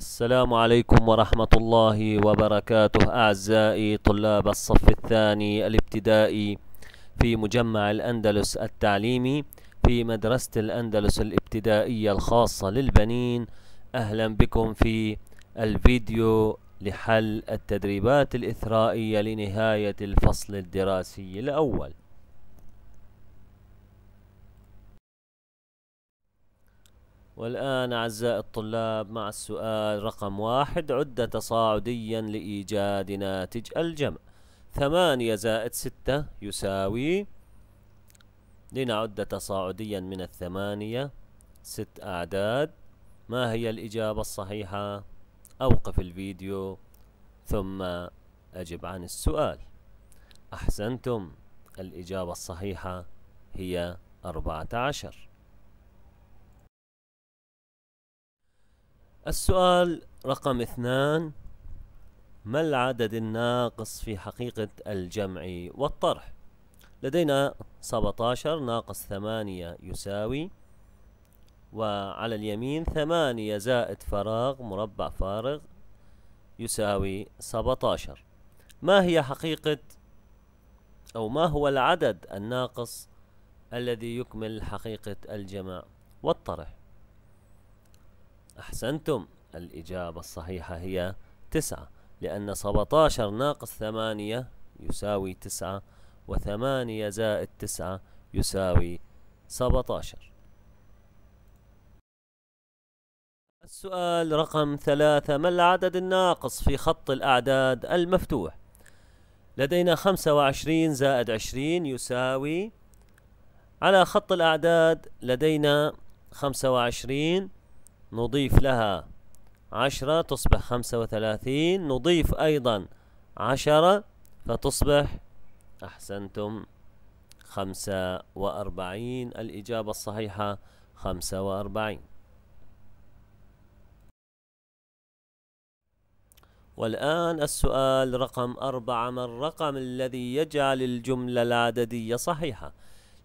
السلام عليكم ورحمة الله وبركاته أعزائي طلاب الصف الثاني الابتدائي في مجمع الأندلس التعليمي في مدرسة الأندلس الابتدائية الخاصة للبنين أهلا بكم في الفيديو لحل التدريبات الإثرائية لنهاية الفصل الدراسي الأول والآن أعزائي الطلاب مع السؤال رقم واحد عد تصاعديا لإيجاد ناتج الجمع ثمانية زائد ستة يساوي لنعد تصاعديا من الثمانية ست أعداد ما هي الإجابة الصحيحة؟ أوقف الفيديو ثم أجب عن السؤال أحسنتم الإجابة الصحيحة هي أربعة عشر السؤال رقم اثنان ما العدد الناقص في حقيقة الجمع والطرح لدينا 17 ناقص 8 يساوي وعلى اليمين 8 زائد فراغ مربع فارغ يساوي 17 ما هي حقيقة أو ما هو العدد الناقص الذي يكمل حقيقة الجمع والطرح أحسنتم الإجابة الصحيحة هي تسعة لأن 17 ناقص ثمانية يساوي تسعة وثمانية زائد تسعة يساوي 17 السؤال رقم ثلاثة ما العدد الناقص في خط الأعداد المفتوح؟ لدينا خمسة وعشرين زائد عشرين يساوي على خط الأعداد لدينا خمسة وعشرين نضيف لها عشرة تصبح خمسة وثلاثين نضيف أيضا عشرة فتصبح أحسنتم خمسة وأربعين الإجابة الصحيحة خمسة وأربعين والآن السؤال رقم أربعة ما الرقم الذي يجعل الجملة العددية صحيحة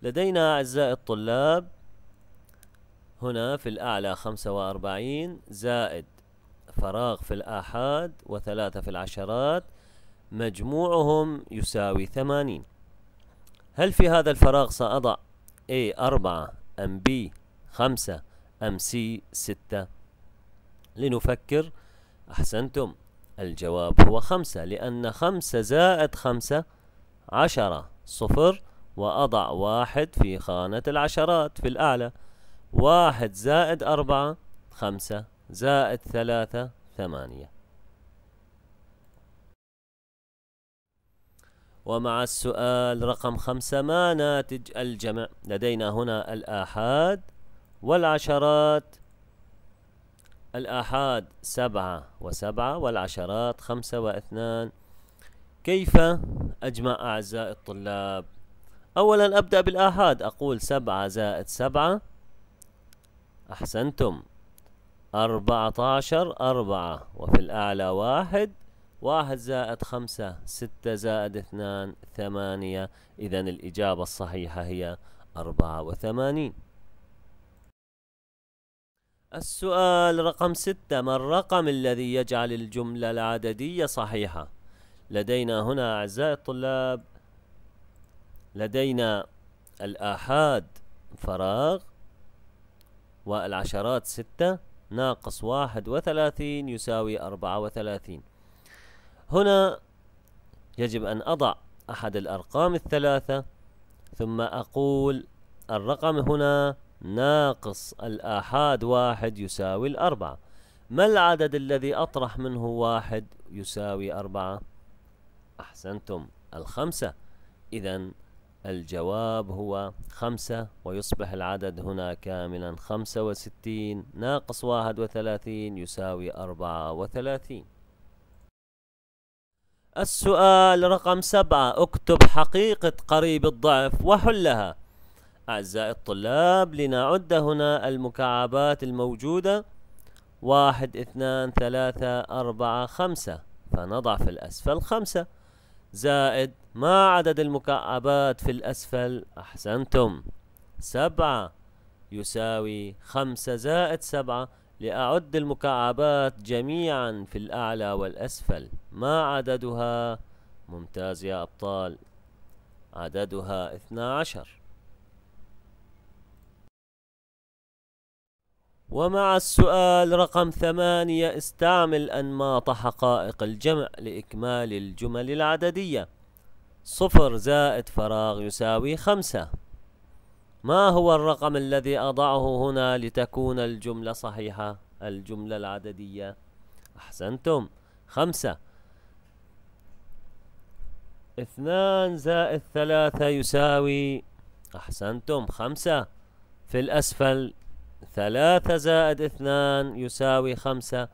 لدينا أعزائي الطلاب هنا في الأعلى خمسة وأربعين زائد فراغ في الآحاد وثلاثة في العشرات مجموعهم يساوي ثمانين هل في هذا الفراغ سأضع A أربعة أم B خمسة أم C ستة لنفكر أحسنتم الجواب هو خمسة لأن خمسة زائد خمسة عشرة صفر وأضع واحد في خانة العشرات في الأعلى واحد زائد أربعة خمسة زائد ثلاثة ثمانية ومع السؤال رقم خمسة ما ناتج الجمع لدينا هنا الآحاد والعشرات الآحاد سبعة وسبعة والعشرات خمسة واثنان كيف أجمع أعزائي الطلاب أولا أبدأ بالآحاد أقول سبعة زائد سبعة أحسنتم أربعة عشر أربعة وفي الأعلى واحد واحد زائد خمسة ستة زائد اثنان ثمانية إذا الإجابة الصحيحة هي أربعة وثمانين السؤال رقم ستة ما الرقم الذي يجعل الجملة العددية صحيحة لدينا هنا أعزائي الطلاب لدينا الآحاد فراغ والعشرات ستة ناقص واحد وثلاثين يساوي أربعة وثلاثين هنا يجب أن أضع أحد الأرقام الثلاثة ثم أقول الرقم هنا ناقص الآحاد واحد يساوي الأربعة ما العدد الذي أطرح منه واحد يساوي أربعة أحسنتم الخمسة إذا الجواب هو خمسة ويصبح العدد هنا كاملا خمسة وستين ناقص واحد وثلاثين يساوي أربعة وثلاثين السؤال رقم سبعة اكتب حقيقة قريب الضعف وحلها أعزائي الطلاب لنعد هنا المكعبات الموجودة واحد اثنان ثلاثة أربعة خمسة فنضع في الأسفل خمسة زائد ما عدد المكعبات في الأسفل؟ أحسنتم سبعة يساوي خمسة زائد سبعة لأعد المكعبات جميعا في الأعلى والأسفل ما عددها؟ ممتاز يا أبطال عددها اثنا عشر ومع السؤال رقم ثمانية استعمل أنماط حقائق الجمع لإكمال الجمل العددية صفر زائد فراغ يساوي خمسة ما هو الرقم الذي أضعه هنا لتكون الجملة صحيحة الجملة العددية أحسنتم خمسة اثنان زائد ثلاثة يساوي أحسنتم خمسة في الأسفل ثلاثة زائد اثنان يساوي خمسة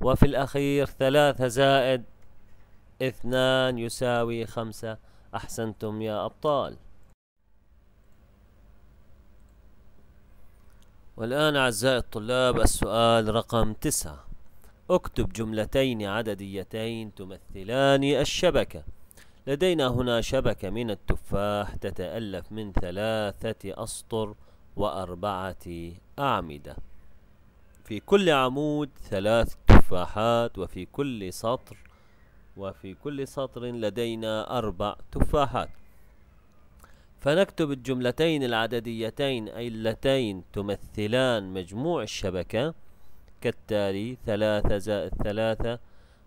وفي الأخير ثلاثة زائد اثنان يساوي خمسة أحسنتم يا أبطال والآن أعزائي الطلاب السؤال رقم تسعة اكتب جملتين عدديتين تمثلان الشبكة لدينا هنا شبكة من التفاح تتألف من ثلاثة أسطر وأربعة أعمدة في كل عمود ثلاث تفاحات وفي كل سطر وفي كل سطر لدينا أربع تفاحات فنكتب الجملتين العدديتين أي اللتين تمثلان مجموع الشبكة كالتالي ثلاثة زائد ثلاثة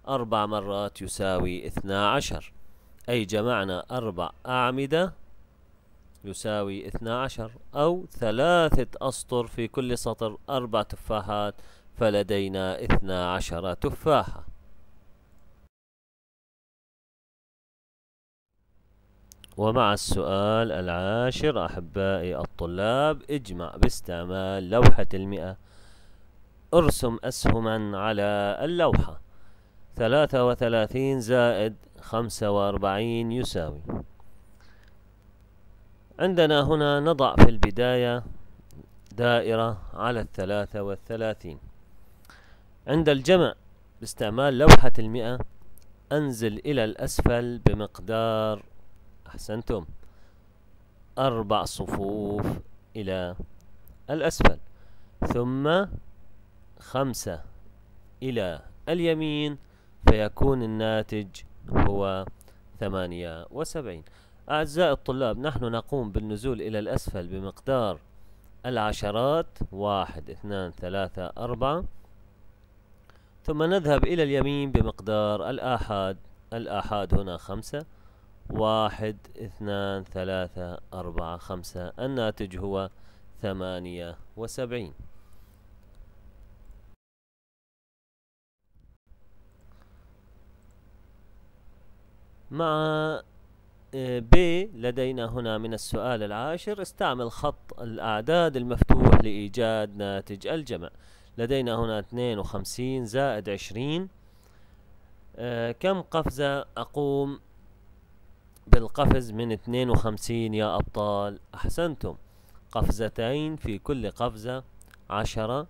أربع مرات يساوي اثنا عشر أي جمعنا أربع أعمدة يساوي اثنا عشر أو ثلاثة أسطر في كل سطر أربع تفاحات فلدينا اثنا عشر تفاحة ومع السؤال العاشر أحبائي الطلاب اجمع باستعمال لوحة المئة ارسم أسهما على اللوحة ثلاثة وثلاثين زائد خمسة وأربعين يساوي عندنا هنا نضع في البداية دائرة على الثلاثة والثلاثين عند الجمع باستعمال لوحة المئة أنزل إلى الأسفل بمقدار أحسنتم أربع صفوف إلى الأسفل ثم خمسة إلى اليمين فيكون الناتج هو ثمانية وسبعين أعزائي الطلاب نحن نقوم بالنزول إلى الأسفل بمقدار العشرات واحد اثنان ثلاثة أربعة ثم نذهب إلى اليمين بمقدار الآحاد الآحاد هنا خمسة واحد اثنان ثلاثة أربعة خمسة الناتج هو ثمانية وسبعين مع آه، ب لدينا هنا من السؤال العاشر استعمل خط الأعداد المفتوح لإيجاد ناتج الجمع لدينا هنا 52 زائد 20 آه، كم قفزة أقوم بالقفز من 52 يا أبطال أحسنتم قفزتين في كل قفزة عشرة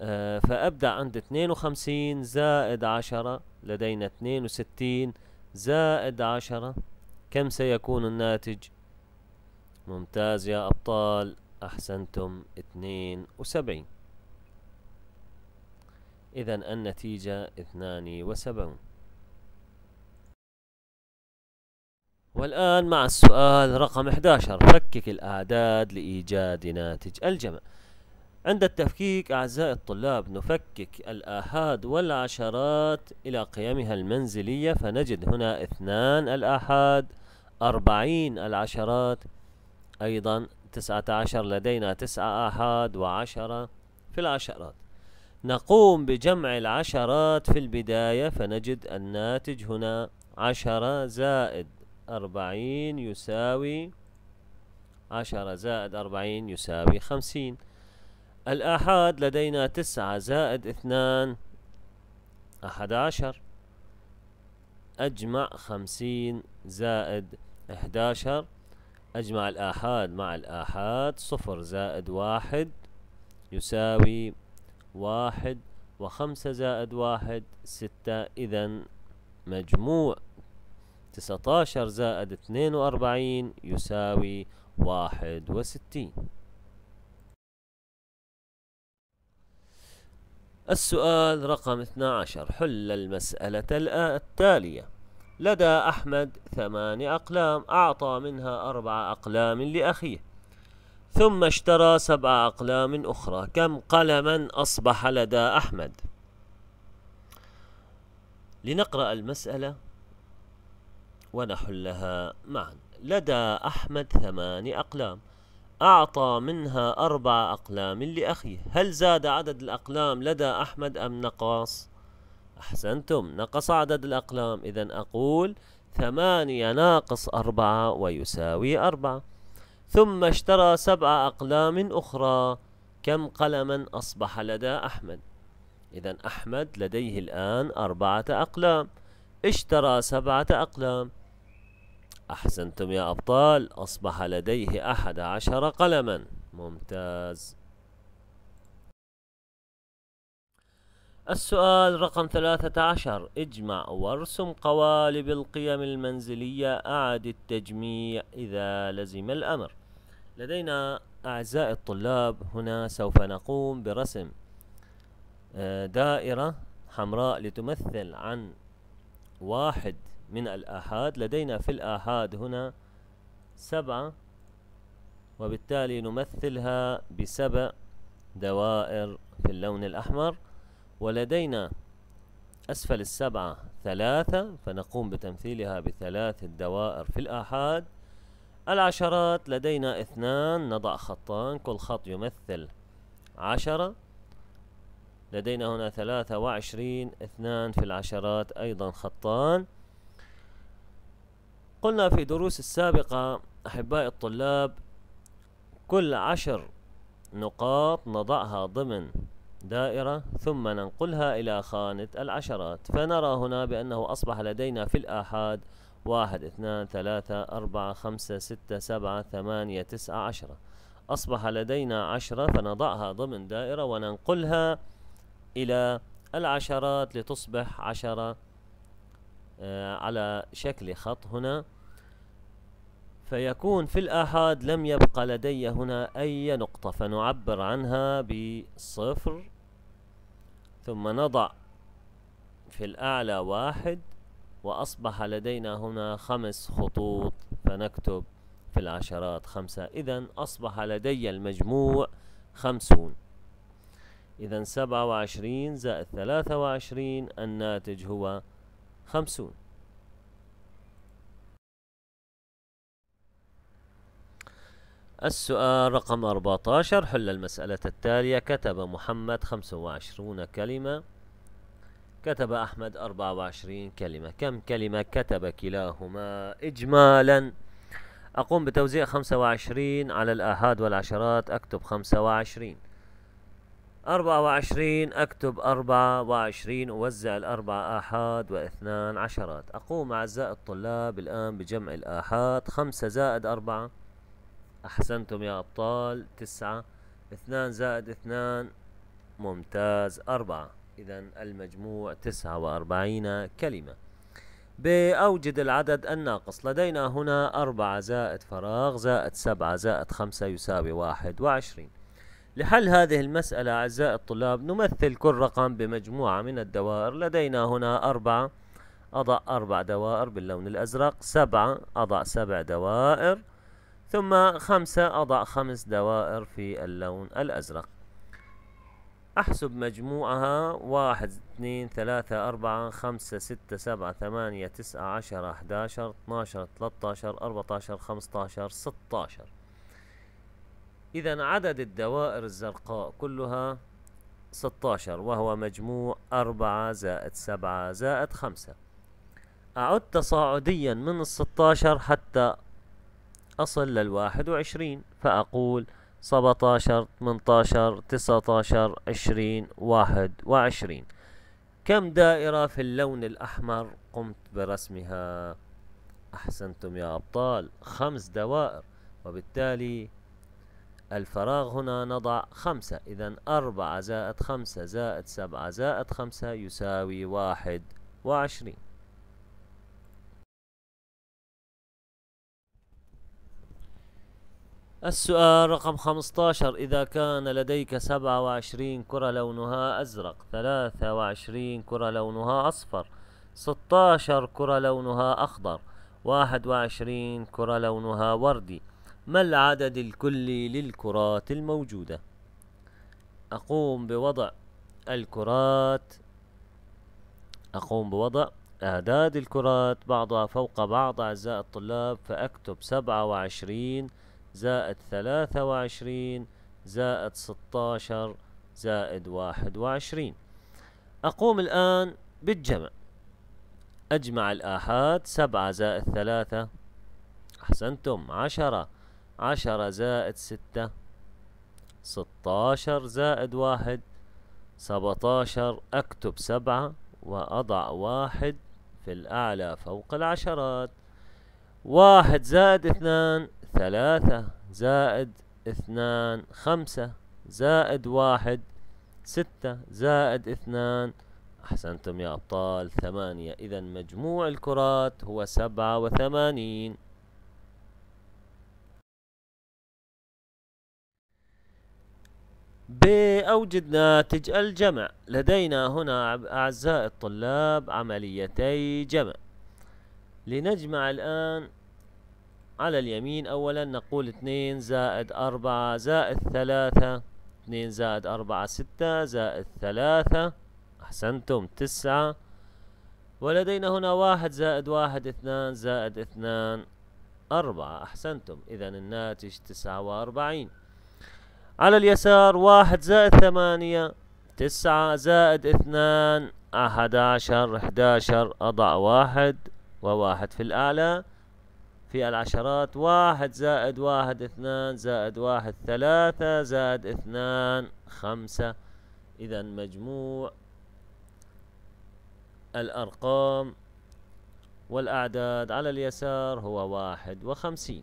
آه فأبدأ عند 52 زائد عشرة لدينا 62 زائد عشرة كم سيكون الناتج ممتاز يا أبطال أحسنتم 72 إذا النتيجة 72 والآن مع السؤال رقم 11 فكك الأعداد لإيجاد ناتج الجمع عند التفكيك أعزائي الطلاب نفكك الآحاد والعشرات إلى قيمها المنزلية فنجد هنا اثنان الآحاد أربعين العشرات أيضا تسعة عشر لدينا تسعة آحاد وعشرة في العشرات نقوم بجمع العشرات في البداية فنجد الناتج هنا عشرة زائد أربعين يساوي عشرة زائد أربعين يساوي خمسين الآحاد لدينا تسعة زائد اثنان أحد عشر أجمع خمسين زائد أحد عشر أجمع الآحاد مع الآحاد صفر زائد واحد يساوي واحد وخمسة زائد واحد ستة إذا مجموع 19 زائد 42 يساوي 61 السؤال رقم 12 حل المسألة التالية لدى أحمد ثمان أقلام أعطى منها أربع أقلام لأخيه ثم اشترى سبع أقلام أخرى كم قلما أصبح لدى أحمد لنقرأ المسألة ونحلها معا لدى أحمد ثمان أقلام أعطى منها أربع أقلام لأخيه هل زاد عدد الأقلام لدى أحمد أم نقص؟ أحسنتم نقص عدد الأقلام إذا أقول ثمانية ناقص أربعة ويساوي أربعة ثم اشترى سبع أقلام أخرى كم قلما أصبح لدى أحمد؟ إذا أحمد لديه الآن أربعة أقلام اشترى سبعة أقلام أحسنتم يا أبطال أصبح لديه أحد عشر قلما ممتاز السؤال رقم 13 اجمع وارسم قوالب القيم المنزلية أعد التجميع إذا لزم الأمر لدينا أعزائي الطلاب هنا سوف نقوم برسم آه، دائرة حمراء لتمثل عن واحد من الآحاد لدينا في الآحاد هنا سبعة وبالتالي نمثلها بسبع دوائر في اللون الأحمر ولدينا أسفل السبعة ثلاثة فنقوم بتمثيلها بثلاث دوائر في الآحاد العشرات لدينا اثنان نضع خطان كل خط يمثل عشرة لدينا هنا ثلاثة وعشرين اثنان في العشرات أيضا خطان قلنا في دروس السابقة أحبائي الطلاب كل عشر نقاط نضعها ضمن دائرة ثم ننقلها إلى خانة العشرات فنرى هنا بأنه أصبح لدينا في الآحاد واحد اثنان ثلاثة أربعة خمسة ستة سبعة ثمانية تسعة عشرة أصبح لدينا عشرة فنضعها ضمن دائرة وننقلها إلى العشرات لتصبح عشرة آه، على شكل خط هنا فيكون في الآحاد لم يبقى لدي هنا أي نقطة فنعبر عنها بصفر ثم نضع في الأعلى واحد وأصبح لدينا هنا خمس خطوط فنكتب في العشرات خمسة إذا أصبح لدي المجموع خمسون إذا سبعة زائد ثلاثة الناتج هو 50 السؤال رقم 14 حل المسألة التالية كتب محمد 25 كلمة كتب أحمد 24 كلمة كم كلمة كتب كلاهما إجمالا أقوم بتوزيع 25 على الآحاد والعشرات أكتب 25 أربعة وعشرين أكتب أربعة وعشرين أوزع الأربعة آحاد واثنان عشرات أقوم أعزائي الطلاب الآن بجمع الآحاد خمسة زائد أربعة أحسنتم يا أبطال تسعة اثنان زائد اثنان ممتاز أربعة إذا المجموع تسعة وأربعين كلمة بأوجد العدد الناقص لدينا هنا أربعة زائد فراغ زائد سبعة زائد خمسة يساوي واحد وعشرين لحل هذه المسألة أعزائي الطلاب نمثل كل رقم بمجموعة من الدوائر لدينا هنا أربعة أضع أربع دوائر باللون الأزرق سبعة أضع سبع دوائر ثم خمسة أضع خمس دوائر في اللون الأزرق أحسب مجموعها واحد اثنين ثلاثة أربعة خمسة ستة سبعة ثمانية تسعة عشرة أحد عشر اثنا عشر ثلاثة عشر أربعة عشر خمسة عشر ستة عشر إذا عدد الدوائر الزرقاء كلها 16 وهو مجموع 4 زائد 7 زائد 5 أعد تصاعديا من الستاشر حتى أصل للواحد وعشرين فأقول 17 18 19 عشرين واحد وعشرين كم دائرة في اللون الأحمر قمت برسمها أحسنتم يا أبطال خمس دوائر وبالتالي الفراغ هنا نضع خمسة إذا أربعة زائد خمسة زائد سبعة زائد خمسة يساوي واحد وعشرين السؤال رقم 15 إذا كان لديك 27 كرة لونها أزرق 23 كرة لونها أصفر 16 كرة لونها أخضر 21 كرة لونها وردي ما العدد الكلي للكرات الموجودة أقوم بوضع الكرات أقوم بوضع أعداد الكرات بعضها فوق بعض أعزائي الطلاب فأكتب سبعة وعشرين زائد ثلاثة وعشرين زائد ستاشر زائد واحد وعشرين أقوم الآن بالجمع أجمع الآحاد سبعة زائد ثلاثة أحسنتم عشرة عشرة زائد ستة ستاشر زائد واحد سبتاشر أكتب سبعة وأضع واحد في الأعلى فوق العشرات واحد زائد اثنان ثلاثة زائد اثنان خمسة زائد واحد ستة زائد اثنان أحسنتم يا أبطال ثمانية إذا مجموع الكرات هو سبعة وثمانين ب أوجد ناتج الجمع لدينا هنا أعزائي الطلاب عمليتي جمع لنجمع الآن على اليمين أولا نقول 2 زائد 4 زائد 3 2 زائد 4 6 زائد 3 أحسنتم 9 ولدينا هنا 1 زائد 1 2 زائد 2 4 أحسنتم إذا الناتج 49 على اليسار واحد زائد ثمانية تسعة زائد اثنان أحد عشر أحد عشر أضع واحد وواحد في الأعلى في العشرات واحد زائد واحد اثنان زائد واحد ثلاثة زائد اثنان خمسة إذا مجموع الأرقام والأعداد على اليسار هو واحد وخمسين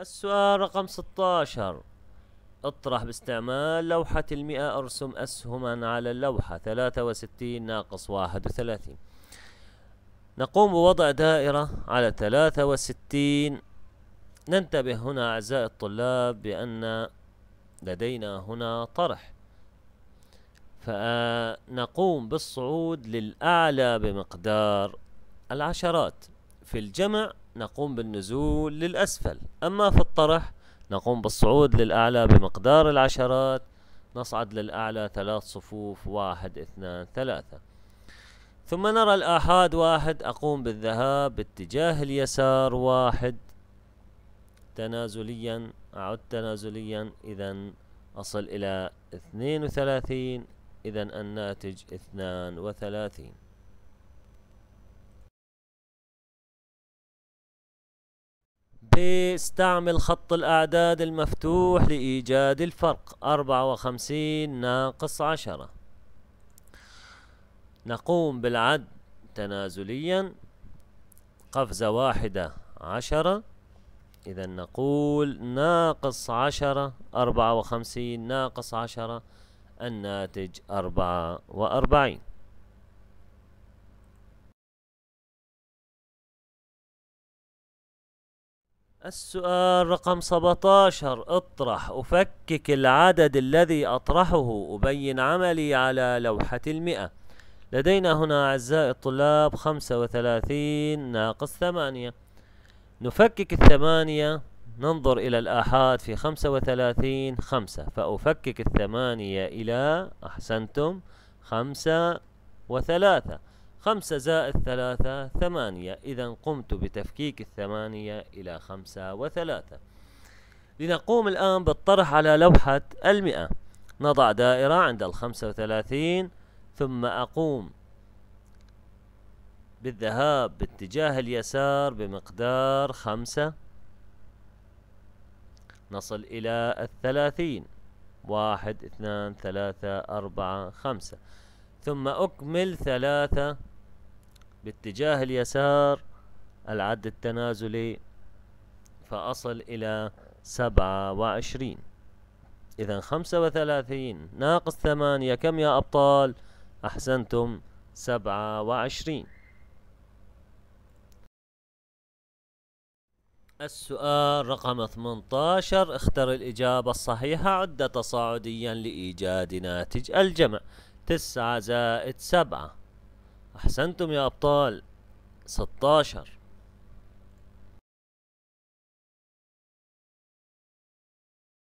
السؤال رقم 16 اطرح باستعمال لوحة المئة ارسم اسهما على اللوحة 63 ناقص 31 نقوم بوضع دائرة على 63 ننتبه هنا أعزائي الطلاب بأن لدينا هنا طرح فنقوم بالصعود للأعلى بمقدار العشرات في الجمع نقوم بالنزول للأسفل أما في الطرح نقوم بالصعود للأعلى بمقدار العشرات نصعد للأعلى ثلاث صفوف واحد اثنان ثلاثة ثم نرى الآحاد واحد أقوم بالذهاب باتجاه اليسار واحد تنازليا أعد تنازليا إذا أصل إلى اثنين وثلاثين إذا الناتج اثنان وثلاثين استعمل خط الأعداد المفتوح لإيجاد الفرق أربعة وخمسين ناقص عشرة نقوم بالعد تنازليا قفزة واحدة عشرة إذا نقول ناقص عشرة أربعة وخمسين ناقص عشرة الناتج أربعة وأربعين السؤال رقم 17 اطرح أفكك العدد الذي أطرحه أبين عملي على لوحة المئة لدينا هنا أعزائي الطلاب 35 ناقص 8 نفكك الثمانية ننظر إلى الآحاد في 35 5 فأفكك الثمانية إلى أحسنتم 5 و 3 خمسة زائد ثلاثة ثمانية إذا قمت بتفكيك الثمانية إلى خمسة وثلاثة لنقوم الآن بالطرح على لوحة المئة نضع دائرة عند الخمسة وثلاثين ثم أقوم بالذهاب باتجاه اليسار بمقدار خمسة نصل إلى الثلاثين واحد اثنان ثلاثة أربعة خمسة ثم أكمل ثلاثة باتجاه اليسار العد التنازلي فأصل إلى سبعة وعشرين إذا خمسة وثلاثين ناقص ثمانية كم يا أبطال أحسنتم سبعة وعشرين السؤال رقم 18 اختر الإجابة الصحيحة عد تصاعديا لإيجاد ناتج الجمع تسعة زائد سبعة أحسنتم يا أبطال ستاشر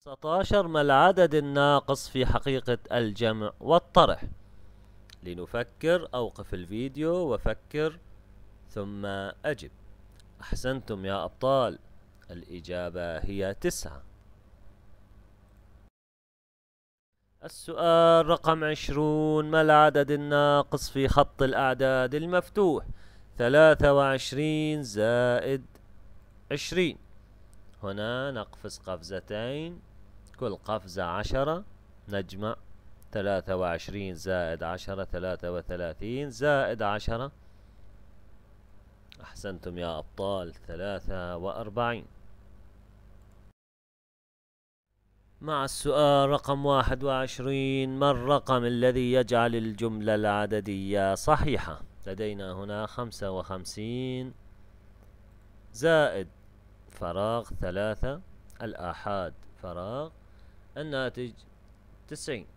ستاشر ما العدد الناقص في حقيقة الجمع والطرح لنفكر أوقف الفيديو وفكر ثم أجب أحسنتم يا أبطال الإجابة هي تسعة السؤال رقم عشرون ما العدد الناقص في خط الأعداد المفتوح ثلاثة وعشرين زائد عشرين هنا نقفز قفزتين كل قفزة عشرة نجمع ثلاثة وعشرين زائد عشرة ثلاثة وثلاثين زائد عشرة أحسنتم يا أبطال ثلاثة وأربعين مع السؤال رقم واحد وعشرين ما الرقم الذي يجعل الجملة العددية صحيحة لدينا هنا خمسة وخمسين زائد فراغ ثلاثة الآحاد فراغ الناتج تسعين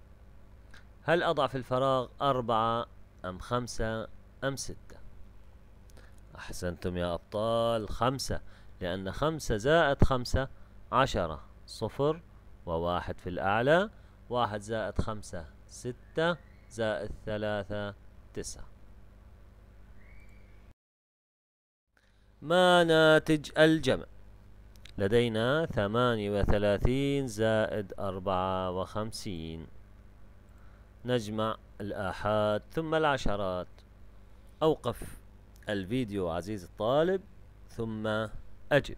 هل أضع في الفراغ أربعة أم خمسة أم ستة أحسنتم يا أبطال خمسة لأن خمسة زائد خمسة عشرة صفر وواحد في الأعلى واحد زائد خمسة ستة زائد ثلاثة تسعة ما ناتج الجمع لدينا ثمانية وثلاثين زائد أربعة وخمسين نجمع الآحاد ثم العشرات أوقف الفيديو عزيزي الطالب ثم أجب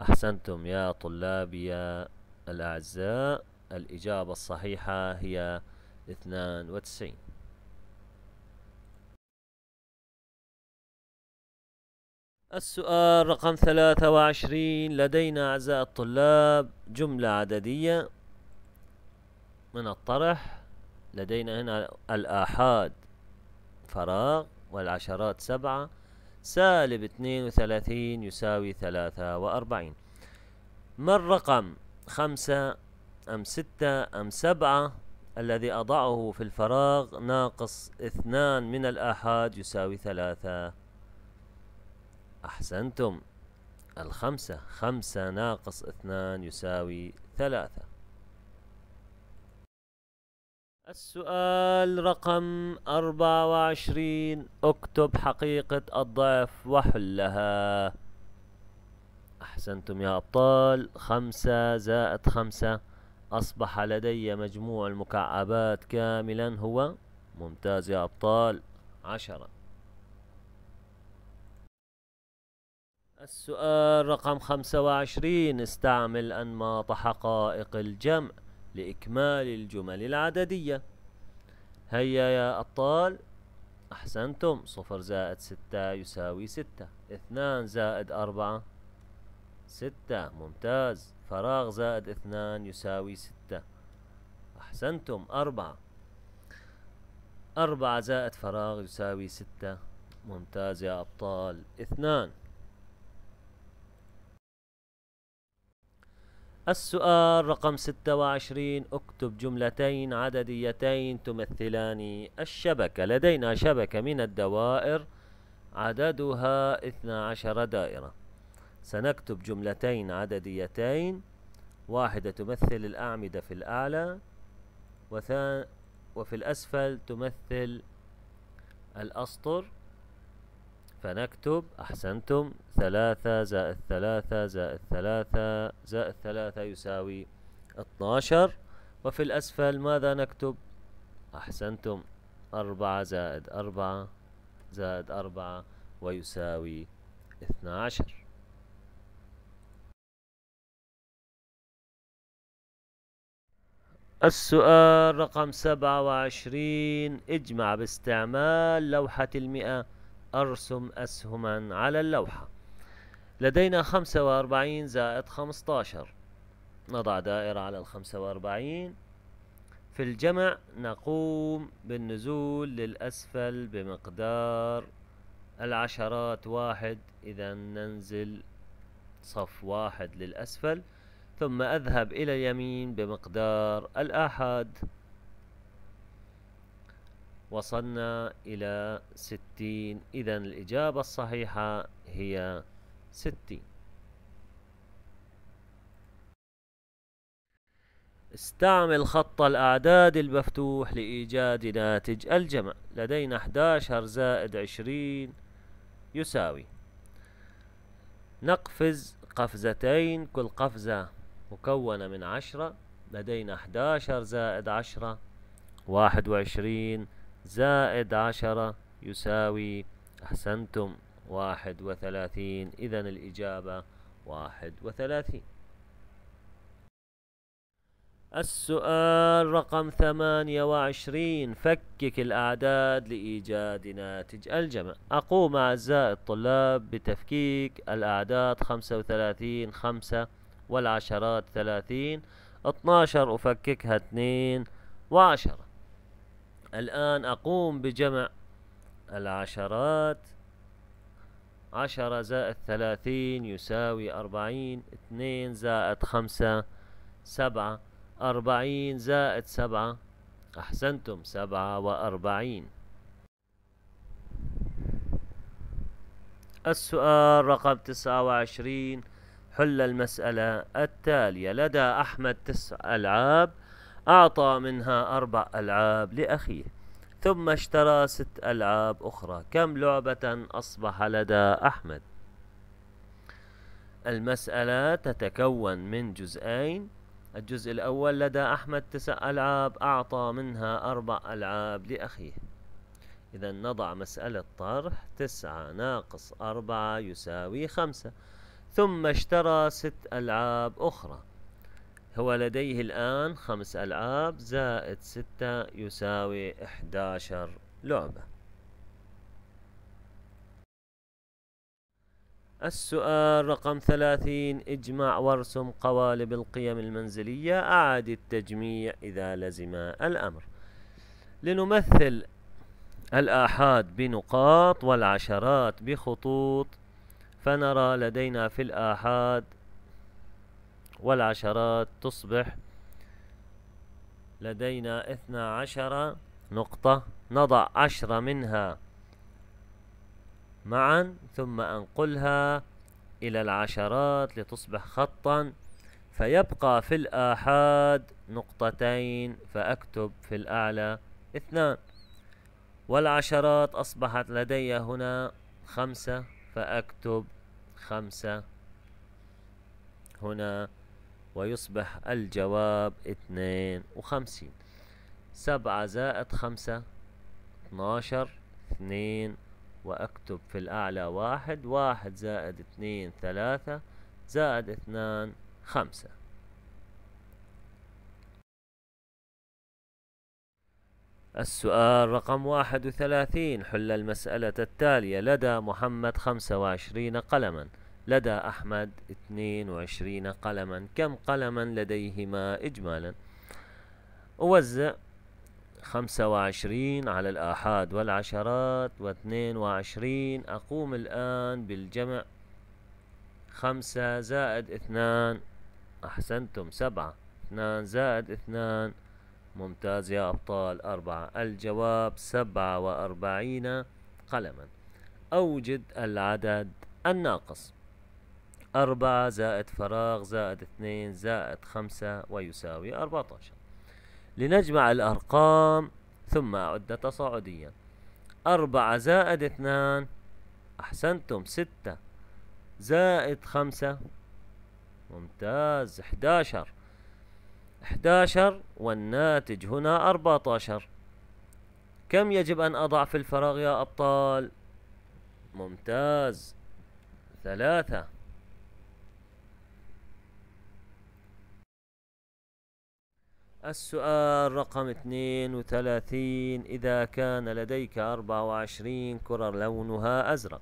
أحسنتم يا طلابي يا الأعزاء الإجابة الصحيحة هي اثنان وتسعين السؤال رقم ثلاثة وعشرين لدينا أعزاء الطلاب جملة عددية من الطرح لدينا هنا الآحاد فراغ والعشرات سبعة سالب اثنين وثلاثين يساوي ثلاثة وأربعين ما الرقم خمسة أم ستة أم سبعة الذي أضعه في الفراغ ناقص اثنان من الآحاد يساوي ثلاثة أحسنتم الخمسة خمسة ناقص اثنان يساوي ثلاثة السؤال رقم أربعة وعشرين اكتب حقيقة الضعف وحلها أحسنتم يا أبطال خمسة زائد خمسة أصبح لدي مجموع المكعبات كاملا هو ممتاز يا أبطال عشرة السؤال رقم خمسة وعشرين استعمل أنماط حقائق الجمع لإكمال الجمل العددية هيا يا أبطال أحسنتم صفر زائد ستة يساوي ستة اثنان زائد أربعة ستة ممتاز فراغ زائد اثنان يساوي ستة أحسنتم أربعة أربعة زائد فراغ يساوي ستة ممتاز يا أبطال اثنان السؤال رقم ستة وعشرين اكتب جملتين عدديتين تمثلان الشبكة لدينا شبكة من الدوائر عددها اثنا عشر دائرة سنكتب جملتين عدديتين واحدة تمثل الأعمدة في الأعلى وفي الأسفل تمثل الأسطر فنكتب أحسنتم ثلاثة زائد ثلاثة زائد ثلاثة زائد ثلاثة يساوي 12 وفي الأسفل ماذا نكتب أحسنتم أربعة زائد أربعة زائد أربعة ويساوي 12 السؤال رقم سبعة وعشرين اجمع باستعمال لوحة المئة أرسم أسهما على اللوحة لدينا خمسة وأربعين زائد خمستاشر نضع دائرة على الخمسة وأربعين في الجمع نقوم بالنزول للأسفل بمقدار العشرات واحد إذا ننزل صف واحد للأسفل ثم أذهب إلى اليمين بمقدار الآحاد وصلنا إلى ستين إذا الإجابة الصحيحة هي ستين استعمل خط الأعداد المفتوح لإيجاد ناتج الجمع لدينا 11 زائد 20 يساوي نقفز قفزتين كل قفزة مكونة من عشرة لدينا 11 زائد عشرة واحد وعشرين زائد عشرة يساوي أحسنتم واحد وثلاثين إذا الإجابة واحد وثلاثين السؤال رقم ثمانية وعشرين فكك الأعداد لإيجاد ناتج الجمع أقوم أعزائي الطلاب بتفكيك الأعداد خمسة وثلاثين خمسة والعشرات ثلاثين اتناشر أفككها اتنين وعشرة الآن أقوم بجمع العشرات عشرة زائد ثلاثين يساوي أربعين اثنين زائد خمسة سبعة أربعين زائد سبعة أحسنتم سبعة وأربعين السؤال رقم تسعة وعشرين حل المسألة التالية لدى أحمد تسع ألعاب أعطى منها أربع ألعاب لأخيه ثم اشترى ست ألعاب أخرى كم لعبة أصبح لدى أحمد المسألة تتكون من جزئين الجزء الأول لدى أحمد تسع ألعاب أعطى منها أربع ألعاب لأخيه إذا نضع مسألة طرح تسعة ناقص أربعة يساوي خمسة ثم اشترى ست ألعاب أخرى هو لديه الآن خمس ألعاب زائد ستة يساوي إحداشر لعبة السؤال رقم ثلاثين اجمع وارسم قوالب القيم المنزلية أعد التجميع إذا لزم الأمر لنمثل الآحاد بنقاط والعشرات بخطوط فنرى لدينا في الآحاد والعشرات تصبح لدينا اثنا عشر نقطة نضع عشرة منها معا ثم أنقلها إلى العشرات لتصبح خطا فيبقى في الآحاد نقطتين فأكتب في الأعلى اثنان والعشرات أصبحت لدي هنا خمسة فأكتب خمسة هنا ويصبح الجواب اثنين وخمسين سبعة زائد خمسة اتناشر اثنين وأكتب في الأعلى واحد واحد زائد اثنين ثلاثة زائد اثنان خمسة السؤال رقم واحد وثلاثين حل المسألة التالية لدى محمد خمسة وعشرين قلما لدى أحمد اثنين وعشرين قلما كم قلما لديهما إجمالا أوزع خمسة وعشرين على الآحاد والعشرات واثنين وعشرين أقوم الآن بالجمع خمسة زائد اثنان أحسنتم سبعة اثنان زائد اثنان ممتاز يا أبطال أربعة الجواب سبعة وأربعين قلما أوجد العدد الناقص أربعة زائد فراغ زائد اثنين زائد خمسة ويساوي أربعة عشر لنجمع الأرقام ثم أعد تصاعديا أربعة زائد اثنان أحسنتم ستة زائد خمسة ممتاز 11 11 والناتج هنا 14 كم يجب أن أضع في الفراغ يا أبطال؟ ممتاز ثلاثة السؤال رقم 32 إذا كان لديك 24 كرة لونها أزرق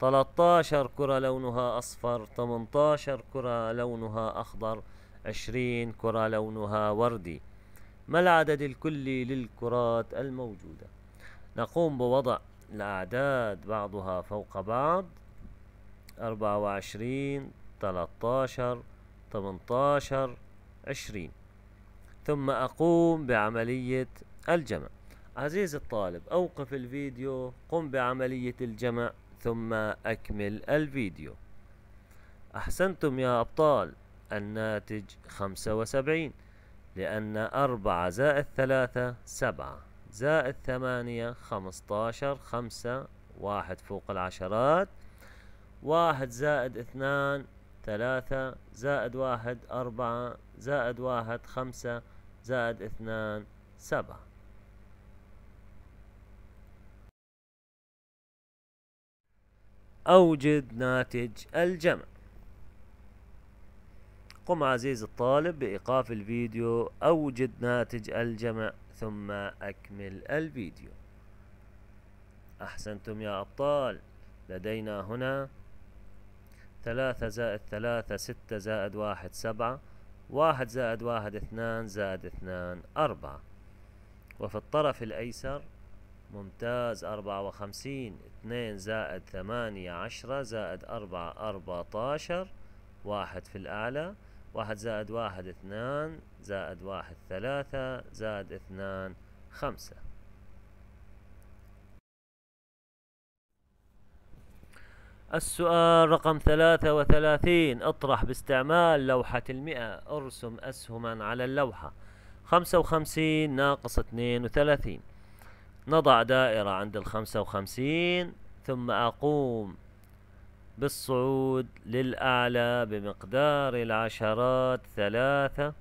13 كرة لونها أصفر 18 كرة لونها أخضر عشرين كرة لونها وردي ما العدد الكلي للكرات الموجودة نقوم بوضع الأعداد بعضها فوق بعض أربعة وعشرين تلتاشر تمنتاشر عشرين ثم أقوم بعملية الجمع عزيزي الطالب أوقف الفيديو قم بعملية الجمع ثم أكمل الفيديو أحسنتم يا أبطال الناتج خمسة وسبعين لأن أربعة زائد ثلاثة سبعة زائد ثمانية خمستاشر خمسة واحد فوق العشرات واحد زائد اثنان ثلاثة زائد واحد أربعة زائد واحد خمسة زائد اثنان سبعة أوجد ناتج الجمع قم عزيزي الطالب بإيقاف الفيديو أوجد ناتج الجمع ثم أكمل الفيديو أحسنتم يا أبطال لدينا هنا ثلاثة زائد ثلاثة ستة زائد واحد سبعة واحد زائد واحد اثنان زائد اثنان أربعة وفي الطرف الأيسر ممتاز أربعة وخمسين اثنين زائد ثمانية عشرة زائد أربعة أربعة عشر واحد في الأعلى واحد زائد واحد اثنان زائد واحد ثلاثة زائد اثنان خمسة السؤال رقم ثلاثة وثلاثين اطرح باستعمال لوحة المئة ارسم أسهما على اللوحة خمسة وخمسين ناقص اثنين وثلاثين نضع دائرة عند الخمسة وخمسين ثم أقوم بالصعود للأعلى بمقدار العشرات ثلاثة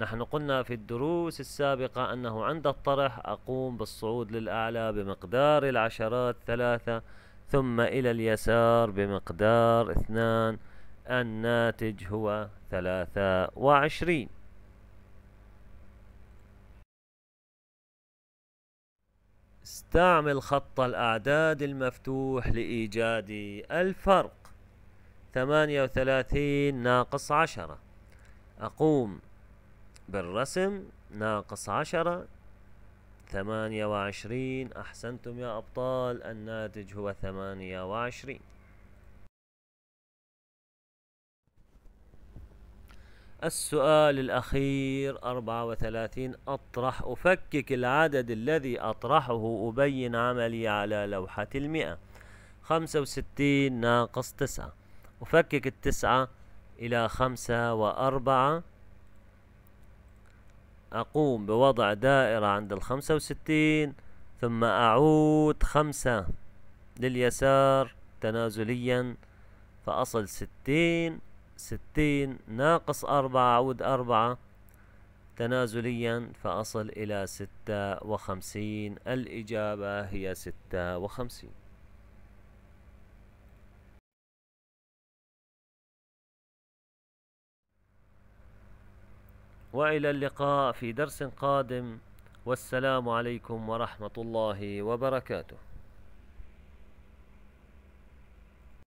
نحن قلنا في الدروس السابقة أنه عند الطرح أقوم بالصعود للأعلى بمقدار العشرات ثلاثة ثم إلى اليسار بمقدار اثنان الناتج هو ثلاثة وعشرين استعمل خط الأعداد المفتوح لإيجاد الفرق ثمانية وثلاثين ناقص عشرة أقوم بالرسم ناقص عشرة ثمانية وعشرين أحسنتم يا أبطال الناتج هو ثمانية وعشرين السؤال الأخير 34 أطرح أفكك العدد الذي أطرحه أبين عملي على لوحة المئة 65 ناقص 9 أفكك التسعة إلى خمسة وأربعة أقوم بوضع دائرة عند الخمسة وستين ثم أعود خمسة لليسار تنازليا فأصل ستين ستين ناقص أربعة عود أربعة تنازليا فأصل إلى ستة وخمسين الإجابة هي ستة وخمسين وإلى اللقاء في درس قادم والسلام عليكم ورحمة الله وبركاته